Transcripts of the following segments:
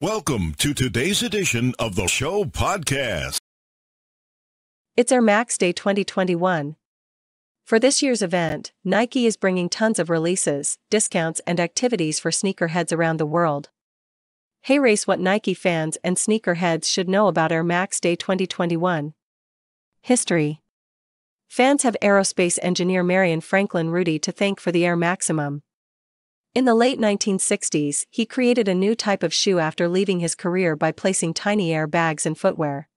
Welcome to today's edition of the show podcast. It's Air Max Day 2021. For this year's event, Nike is bringing tons of releases, discounts, and activities for sneakerheads around the world. Hey Race What Nike fans and sneakerheads should know about Air Max Day 2021. History Fans have aerospace engineer Marion Franklin Rudy to thank for the Air Maximum, in the late 1960s, he created a new type of shoe after leaving his career by placing tiny air bags in footwear.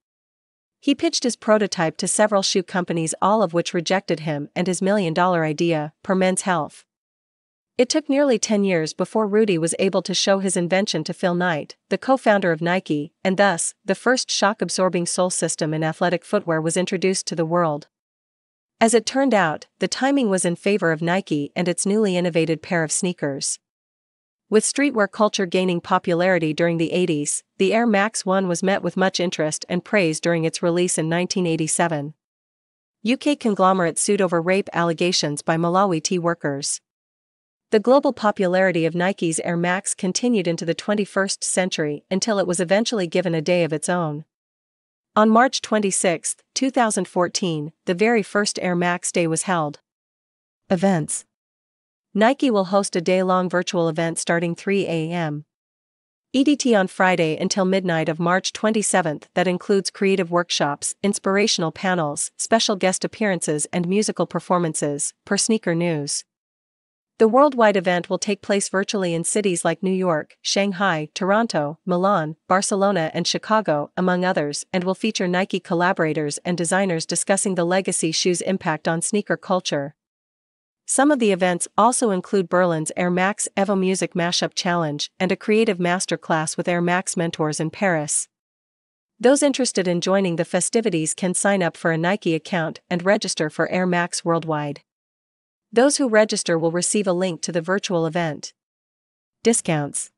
He pitched his prototype to several shoe companies, all of which rejected him and his million dollar idea, per men's health. It took nearly 10 years before Rudy was able to show his invention to Phil Knight, the co founder of Nike, and thus, the first shock absorbing sole system in athletic footwear was introduced to the world. As it turned out, the timing was in favor of Nike and its newly innovated pair of sneakers. With streetwear culture gaining popularity during the 80s, the Air Max 1 was met with much interest and praise during its release in 1987. UK conglomerate sued over rape allegations by Malawi tea workers. The global popularity of Nike's Air Max continued into the 21st century until it was eventually given a day of its own. On March 26, 2014, the very first Air Max Day was held. Events Nike will host a day long virtual event starting 3 a.m. EDT on Friday until midnight of March 27 that includes creative workshops, inspirational panels, special guest appearances, and musical performances, per Sneaker News. The worldwide event will take place virtually in cities like New York, Shanghai, Toronto, Milan, Barcelona, and Chicago, among others, and will feature Nike collaborators and designers discussing the legacy shoe's impact on sneaker culture. Some of the events also include Berlin's Air Max Evo Music Mashup Challenge and a creative masterclass with Air Max mentors in Paris. Those interested in joining the festivities can sign up for a Nike account and register for Air Max Worldwide. Those who register will receive a link to the virtual event. Discounts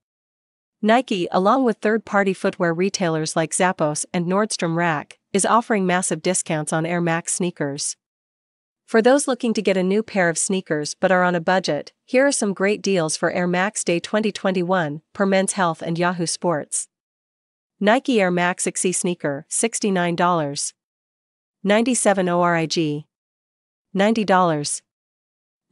Nike, along with third party footwear retailers like Zappos and Nordstrom Rack, is offering massive discounts on Air Max sneakers. For those looking to get a new pair of sneakers but are on a budget, here are some great deals for Air Max Day 2021 per Men's Health and Yahoo Sports. Nike Air Max XE sneaker, $69. 97 ORIG. $90.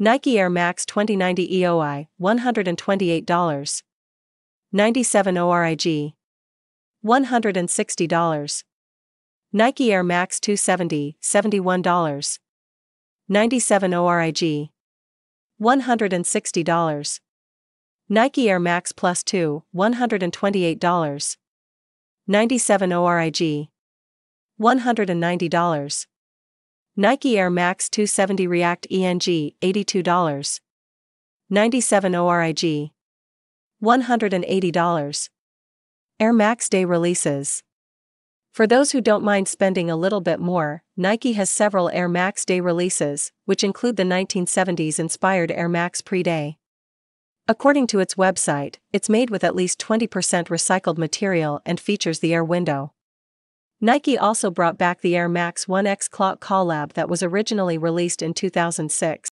Nike Air Max 2090 EOI, $128. 97 ORIG. $160. Nike Air Max 270, $71. 97 ORIG. $160. Nike Air Max Plus 2, $128. 97 ORIG. $190. Nike Air Max 270 React ENG, $82. 97 ORIG. $180. Air Max Day releases. For those who don't mind spending a little bit more, Nike has several Air Max Day releases, which include the 1970s inspired Air Max Pre Day. According to its website, it's made with at least 20% recycled material and features the air window. Nike also brought back the Air Max 1X Clock collab that was originally released in 2006.